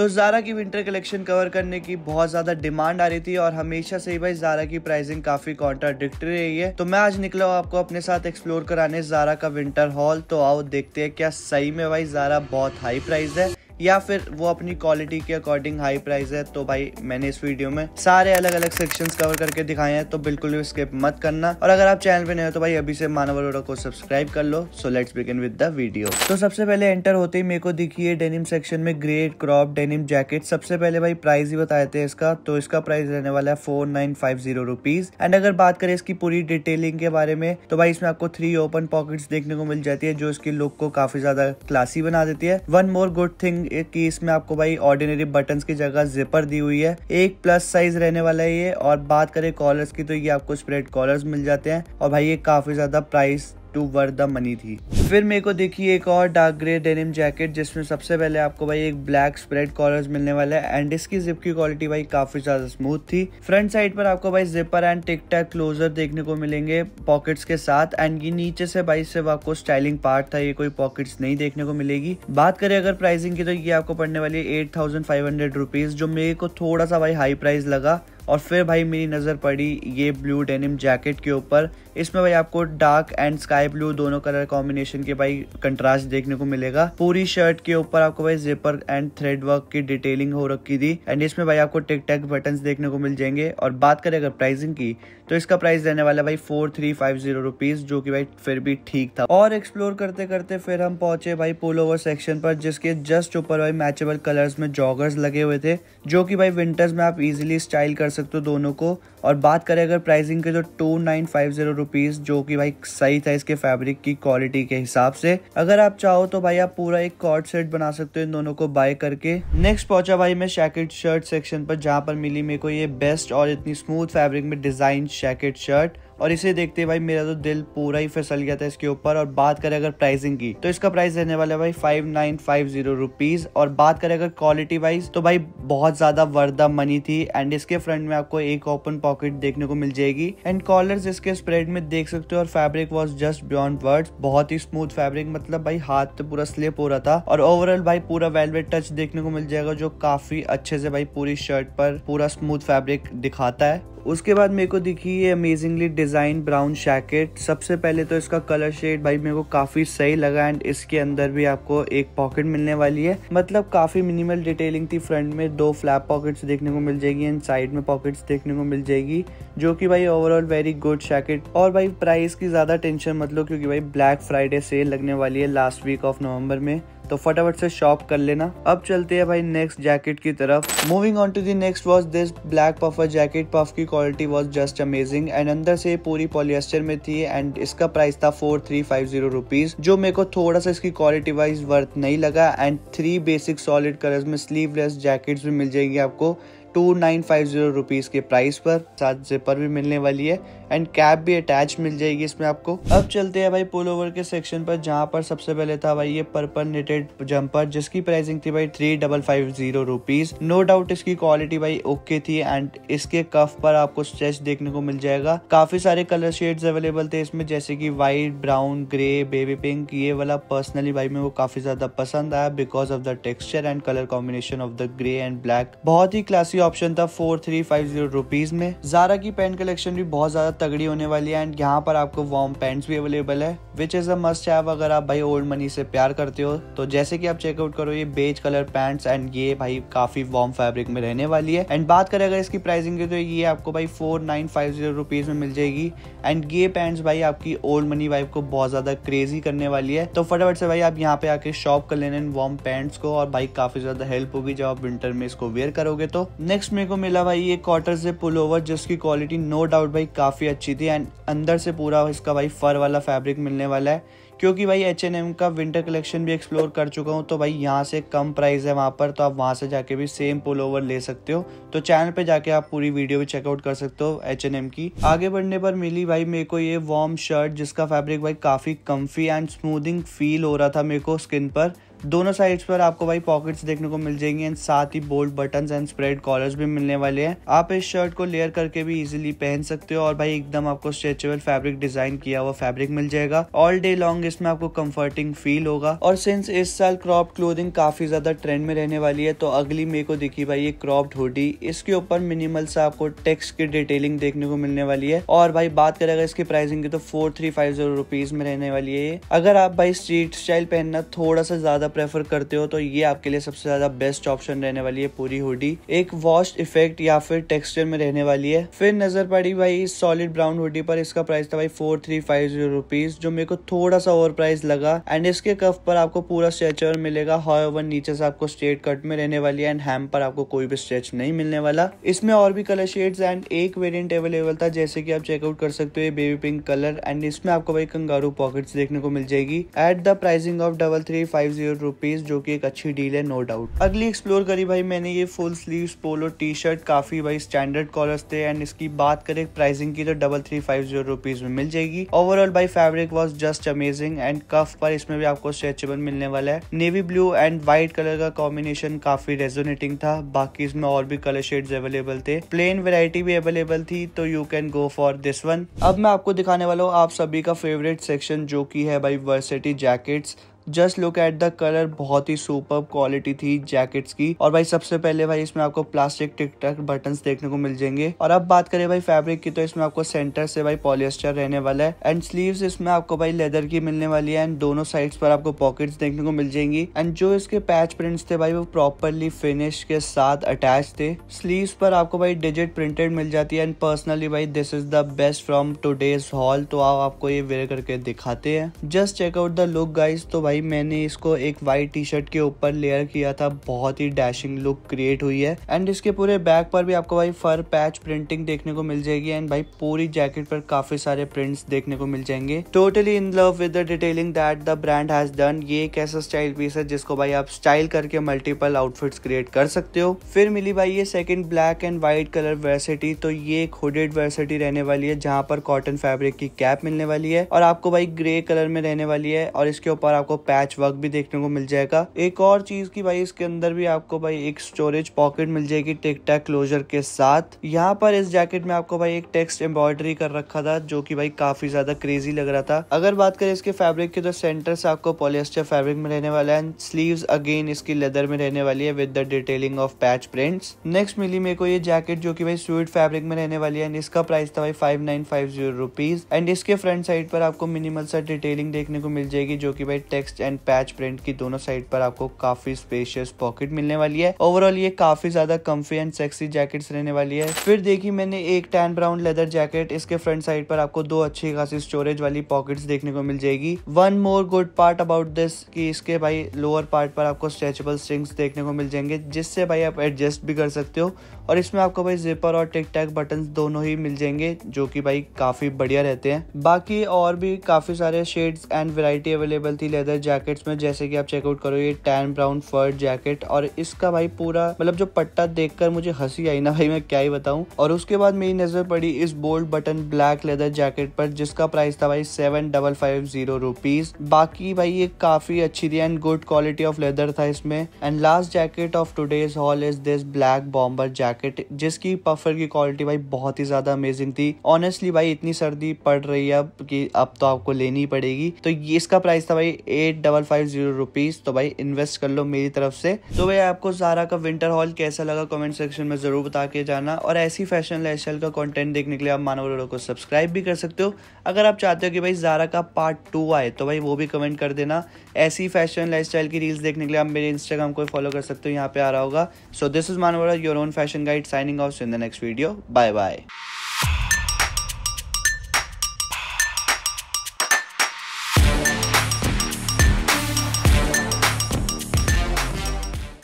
तो ज़ारा की winter collection cover करने की बहुत ज़्यादा डिमांड आ रही थी और हमेशा से ही भाई ज़ारा की प्राइसिंग काफ़ी कॉन्ट्राडिक्टी रही है तो मैं आज निकला हूँ आपको अपने साथ एक्सप्लोर कराने ज़ारा का विंटर हॉल तो आओ देखते हैं क्या सही में भाई ज़ारा बहुत हाई प्राइस है या फिर वो अपनी क्वालिटी के अकॉर्डिंग हाई प्राइस है तो भाई मैंने इस वीडियो में सारे अलग अलग सेक्शंस कवर करके दिखाए हैं तो बिल्कुल भी स्किप मत करना और अगर आप चैनल पे नए हो तो भाई अभी से मानव अरोड़ा को सब्सक्राइब कर लो so let's begin with the video तो सबसे पहले एंटर होते ही मेरे को दिखी है डेनिम सेक्शन में ग्रेट क्रॉप डेनिम जैकेट सबसे पहले भाई प्राइस ही बताए थे इसका तो इसका प्राइस रहने वाला है four nine five zero rupees and अगर बात करें इसकी पूरी डिटेलिंग के बारे में तो भाई इसमें आपको थ्री ओपन पॉकेट देखने को मिल जाती है जो इसकी लुक को काफी ज्यादा क्लासी बना देती है वन मोर गुड थिंग की इसमें आपको भाई ऑर्डिनरी बटन की जगह जिपर दी हुई है एक प्लस साइज रहने वाला है ये और बात करें कॉलर्स की तो ये आपको स्प्रेड कॉलर्स मिल जाते हैं और भाई ये काफी ज्यादा price to worth the money थी फिर मेरे को देखिए एक और डार्क ग्रे डेनिम जैकेट जिसमें सबसे पहले आपको भाई एक ब्लैक स्प्रेड कॉलर मिलने वाला है एंड इसकी जिप की क्वालिटी भाई काफी ज्यादा स्मूथ थी फ्रंट साइड पर आपको भाई zipper and tick tack closure देखने को मिलेंगे पॉकेट्स के साथ एंड ये नीचे से भाई सिर्फ आपको स्टाइलिंग पार्ट था ये कोई पॉकेट्स नहीं देखने को मिलेगी बात करें अगर प्राइसिंग की तो ये आपको पड़ने वाली है eight thousand five hundred rupees जो मेरे को थोड़ा सा भाई हाई प्राइस लगा और फिर भाई मेरी नज़र पड़ी ये ब्लू डेनिम जैकेट के ऊपर इसमें भाई आपको डार्क एंड स्काई ब्लू दोनों कलर कॉम्बिनेशन के भाई कंट्रास्ट देखने को मिलेगा पूरी शर्ट के ऊपर आपको भाई जिपर एंड थ्रेड वर्क की डिटेलिंग हो रखी थी एंड इसमें भाई आपको टिक टैक बटन देखने को मिल जाएंगे और बात करें अगर प्राइसिंग की तो इसका प्राइस रहने वाला भाई four three five zero rupees जो कि भाई फिर भी ठीक था और एक्सप्लोर करते करते फिर हम पहुंचे भाई पोल ओवर सेक्शन पर जिसके जस्ट ऊपर भाई मैचेबल कलर्स में जॉगर्स लगे हुए थे जो कि भाई विंटर्स में आप इजिली स्टाइल कर सकते सकते हो दोनों को और बात करें अगर प्राइसिंग के तो two nine five zero rupees जो कि भाई सही था इसके फैब्रिक की क्वालिटी के हिसाब से अगर आप चाहो तो भाई आप पूरा एक कॉर्ड सेट बना सकते हो इन दोनों को बाय करके नेक्स्ट पहुंचा भाई मैं शैकेट शर्ट सेक्शन पर जहाँ पर मिली मेरे को ये बेस्ट और इतनी स्मूथ फैब्रिक में डिजाइन शैकेट शर्ट और इसे देखते भाई मेरा तो दिल पूरा ही फिसल गया था इसके ऊपर और बात करें अगर प्राइसिंग की तो इसका प्राइस रहने वाला है भाई five nine five zero rupees और बात करें अगर क्वालिटी वाइज तो भाई बहुत ज्यादा वर्दा मनी थी एंड इसके फ्रंट में आपको एक ओपन पॉकेट देखने को मिल जाएगी एंड कॉलर इसके स्प्रेड में देख सकते हो और fabric was just beyond word बहुत ही स्मूथ फैब्रिक मतलब भाई हाथ तो पूरा स्लिप हो रहा था और ओवरऑल भाई पूरा वेलवेट टच देखने को मिल जाएगा जो काफी अच्छे से भाई पूरी शर्ट पर पूरा स्मूथ फैब्रिक दिखाता है उसके बाद मेरे को दिखी ये अमेजिंगली डिज़ाइन ब्राउन शैकेट सबसे पहले तो इसका कलर शेड भाई मेरे को काफ़ी सही लगा एंड इसके अंदर भी आपको एक पॉकेट मिलने वाली है मतलब काफ़ी मिनिमल डिटेलिंग थी फ्रंट में दो फ्लैप पॉकेट्स देखने को मिल जाएगी एंड साइड में पॉकेट्स देखने को मिल जाएगी जो कि भाई ओवरऑल वेरी गुड शैकेट और भाई प्राइस की ज़्यादा टेंशन मतलब क्योंकि भाई ब्लैक फ्राइडे सेल लगने वाली है लास्ट वीक ऑफ नवंबर में तो फटाफट से शॉप कर लेना अब चलते हैं भाई नेक्स्ट जैकेट की तरफ moving on to the next was this black puffer jacket puff की quality was just amazing and अंदर से पूरी पॉलिएस्टर में थी एंड इसका प्राइस था four three five zero rupees जो मेरे को थोड़ा सा इसकी क्वालिटी वाइज वर्थ नहीं लगा and three basic solid colour में स्लीवलेस जैकेट भी मिल जाएगी आपको two nine five zero rupees के प्राइस पर साथ जिपर भी मिलने वाली है एंड कैप भी अटैच मिल जाएगी इसमें आपको अब चलते हैं भाई पुल ओवर के सेक्शन पर जहाँ पर सबसे पहले था भाई ये पर्पल निटेड जम्पर जिसकी प्राइसिंग थी भाई three double five zero rupees no doubt इसकी क्वालिटी भाई ओके थी एंड इसके कफ पर आपको स्ट्रेच देखने को मिल जाएगा काफी सारे कलर शेड्स अवेलेबल थे इसमें जैसे कि white brown grey baby pink ये वाला पर्सनली भाई मेरे को काफी ज्यादा पसंद आया because of the texture and colour combination of the grey and black बहुत ही क्लासी ऑप्शन था four three five zero rupees में जारा की पेंट कलेक्शन भी बहुत ज्यादा तगड़ी होने वाली है एंड यहाँ पर आपको वार्म पैंट्स भी अवेलेबल है which is a must have अगर आप भाई ओल्ड मनी से प्यार करते हो तो जैसे कि आप चेकआउट करो ये बेज कलर पैंट्स एंड ये भाई काफ़ी वार्म फैब्रिक में रहने वाली है एंड बात करें अगर इसकी प्राइसिंग की तो ये आपको भाई four nine five zero rupees में मिल जाएगी एंड ये पैंट्स भाई आपकी ओल्ड मनी वाइफ को बहुत ज़्यादा क्रेजी करने वाली है तो फटाफट से भाई आप यहाँ पे आके शॉप कर लेने वार्म पैंट्स को और भाई काफ़ी ज़्यादा हेल्प होगी जब आप विंटर में इसको वेयर करोगे तो नेक्स्ट मेरे को मिला भाई ये कॉटर से पुल ओवर जिसकी क्वालिटी नो डाउट भाई काफ़ी काफ़ी अच्छी थी एंड अंदर से पूरा इसका भाई फर वाला फैब्रिक मिलने वाला है क्योंकि भाई एच एन एम का विंटर कलेक्शन भी एक्सप्लोर कर चुका हूँ तो भाई यहाँ से कम प्राइस है वहाँ पर तो आप वहाँ से जाके भी सेम पुल ओवर ले सकते हो तो चैनल पे जाके आप पूरी वीडियो भी चेकआउट कर सकते हो एच एन एम की आगे बढ़ने पर मिली भाई मेरे को ये वार्म शर्ट जिसका फैब्रिक भाई काफ़ी कम्फी एंड स्मूदिंग फील हो रहा था मेरे को स्किन पर दोनों साइड्स पर आपको भाई पॉकेट्स देखने को मिल जाएंगे एंड साथ ही bold button and spread collars भी मिलने वाले हैं आप इस शर्ट को लेयर करके भी इजिली पहन सकते हो और भाई एकदम आपको स्ट्रेचेबल फैब्रिक डिजाइन किया हुआ फैब्रिक मिल जाएगा ऑल डे लॉन्ग इसमें आपको कम्फर्टिंग फील होगा और सिंस इस साल क्रॉप क्लोदिंग काफी ज्यादा ट्रेंड में रहने वाली है तो अगली मे को देखी भाई ये क्रॉप्ड हुडी इसके ऊपर मिनिमल सा आपको टेक्स्ट की डिटेलिंग देखने को मिलने वाली है और भाई बात करेगा इसकी प्राइसिंग की तो four three five zero rupees में रहने वाली है अगर आप भाई स्ट्रीट स्टाइल पहनना थोड़ा सा ज्यादा ज्यादा प्रेफर करते हो तो ये आपके लिए सबसे ज़्यादा बेस्ट ऑप्शन रहने वाली है पूरी हुडी एक वॉश इफेक्ट या फिर टेक्सचर में रहने वाली है फिर नज़र पड़ी भाई सॉलिड ब्राउन हुडी पर इसका प्राइस था भाई four three five zero rupees जो मेरे को थोड़ा सा ओवर प्राइस लगा एंड इसके कफ पर आपको पूरा स्ट्रेचर मिलेगा हॉवर नीचे से आपको स्ट्रेट कट में रहने वाली है एंड हैम पर आपको कोई भी स्ट्रेच नहीं मिलने वाला इसमें और भी कलर शेड एंड एक वेरियंट अवेलेबल था जैसे की आप चेकआउट कर सकते हो बेबी पिंक कलर एंड इसमें आपको भाई कंगारू पॉकेट देखने को मिल जाएगी at the pricing of double three five zero thousand rupees जो कि एक अच्छी डील है नो डाउट अगली एक्सप्लोर करी भाई मैंने ये full sleeve polo T shirt काफी भाई स्टैंडर्ड कॉलर्स थे एंड इसकी बात करें प्राइसिंग की तो double three five zero rupees में मिल जाएगी ओवरऑल भाई fabric was just amazing and cuff पर इसमें भी आपको स्ट्रेचेबल मिलने वाला है navy blue and white colour का कॉम्बिनेशन काफी रेजोनेटिंग था बाकी इसमें और भी कलर शेड अवेलेबल थे प्लेन वेराइटी भी अवेलेबल थी तो you can go for this one अब मैं आपको दिखाने वाला हूँ आप सभी का फेवरेट सेक्शन जो की है भाई varsity jackets just look at the colour बहुत ही सुपर क्वालिटी थी जैकेट्स की और भाई सबसे पहले भाई इसमें आपको प्लास्टिक टिक टक बटन देखने को मिल जाएंगे और अब बात करें भाई फैब्रिक की तो इसमें आपको सेंटर से भाई पॉलिएस्टर रहने वाला है एंड स्लीव इसमें आपको भाई लेदर की मिलने वाली है एंड दोनों साइड पर आपको पॉकेट देखने को मिल जाएंगी एंड जो इसके पैच प्रिंट्स थे भाई वो प्रॉपरली फिनिश के साथ अटैच थे स्लीव पर आपको भाई डिजिट प्रिंटेड मिल जाती है एंड पर्सनली भाई this is the best from today's haul तो आप आपको ये वेयर करके दिखाते हैं just check out the look guys तो भाई भाई मैंने इसको एक वाइट टी शर्ट के ऊपर लेयर किया था बहुत ही डैशिंग लुक क्रिएट हुई है एंड इसके पूरे बैक पर भी आपको भाई फर पैच प्रिंटिंग देखने को मिल जाएगी एंड भाई पूरी जैकेट पर काफी सारे प्रिंट्स देखने को मिल जाएंगे totally in love with the detailing that the brand has done ये एक ऐसा स्टाइल पीस है जिसको भाई आप स्टाइल करके मल्टीपल आउटफिट क्रिएट कर सकते हो फिर मिली भाई ये second black and white colour varsity तो ये एक हुडेड वर्सिटी रहने वाली है जहां पर कॉटन फैब्रिक की कैप मिलने वाली है और आपको भाई ग्रे कलर में रहने वाली है और इसके ऊपर आपको पैच वर्क भी देखने को मिल जाएगा एक और चीज की भाई इसके अंदर भी आपको भाई एक स्टोरेज पॉकेट मिल जाएगी टेक क्लोजर के साथ यहाँ पर इस जैकेट में आपको भाई एक टेक्स्ट एम्ब्रॉयडरी कर रखा था जो की भाई काफी ज्यादा क्रेजी लग रहा था अगर बात करें इसके फैब्रिक की तो सेंटर से आपको पॉलिएस्टर फैब्रिक में रहने वाला है स्लीव अगेन इसकी लेदर में रहने वाली है with the detailing of patch prints next मिली मेरे को ये जैकेट जो कि भाई स्वीट फैब्रिक में रहने वाली है इसका प्राइस था भाई five nine five zero rupees and इसके फ्रंट साइड पर आपको मिनिमल सा डिटेलिंग देखने को मिल जाएगी जो कि भाई text text and patch print की दोनों साइड पर आपको काफी स्पेशियस पॉकेट मिलने वाली है ओवरऑल ये काफी ज्यादा कम्फी एंड सेक्सी जैकेट रहने वाली है फिर देखिए मैंने एक टैन ब्राउन लेदर जैकेट इसके फ्रंट साइड पर आपको दो अच्छी खासी स्टोरेज वाली पॉकेट देखने को मिल जाएगी one more good part about this की इसके भाई लोअर पार्ट पर आपको स्ट्रेचेबल स्ट्रिंग्स देखने को मिल जाएंगे जिससे भाई आप एडजस्ट भी कर सकते हो और इसमें आपको भाई जिपर और टिक टैक बटन दोनों ही मिल जाएंगे जो कि भाई काफी बढ़िया रहते हैं बाकी और भी काफी सारे शेड्स एंड वैरायटी अवेलेबल थी लेदर जैकेट्स में जैसे कि आप चेकआउट करो ये टैन ब्राउन फर जैकेट और इसका भाई पूरा मतलब जो पट्टा देख मुझे हंसी आई ना भाई मैं क्या ही बताऊँ और उसके बाद मेरी नजर पड़ी इस bold button black leather jacket पर जिसका प्राइस था भाई seven double five zero rupees बाकी भाई ये काफी अच्छी थी and good quality of leather था इसमें and last jacket of today's haul is this black bomber jacket जिसकी पफर की क्वालिटी भाई बहुत ही ज्यादा अमेजिंग थी ऑनेस्टली भाई इतनी सर्दी पड़ रही है अब कि अब तो आपको लेनी पड़ेगी तो ये इसका प्राइस था भाई eight double five zero rupees तो भाई इन्वेस्ट कर लो मेरी तरफ से तो भाई आपको सारा का विंटर हॉल कैसा लगा कमेंट सेक्शन में ज़रूर बता के जाना और ऐसी फैशन लाइफस्टाइल का कंटेंट देखने के लिए आप मानव लोगों को सब्सक्राइब भी कर सकते हो अगर आप चाहते हो कि भाई ज़ारा का पार्ट टू आए तो भाई वो भी कमेंट कर देना ऐसी फैशन लाइफस्टाइल की रील्स देखने के लिए आप मेरे इंस्टाग्राम को फॉलो कर सकते हो यहाँ पे आ रहा होगा so this is Manav your own fashion guide signing off in the next video bye bye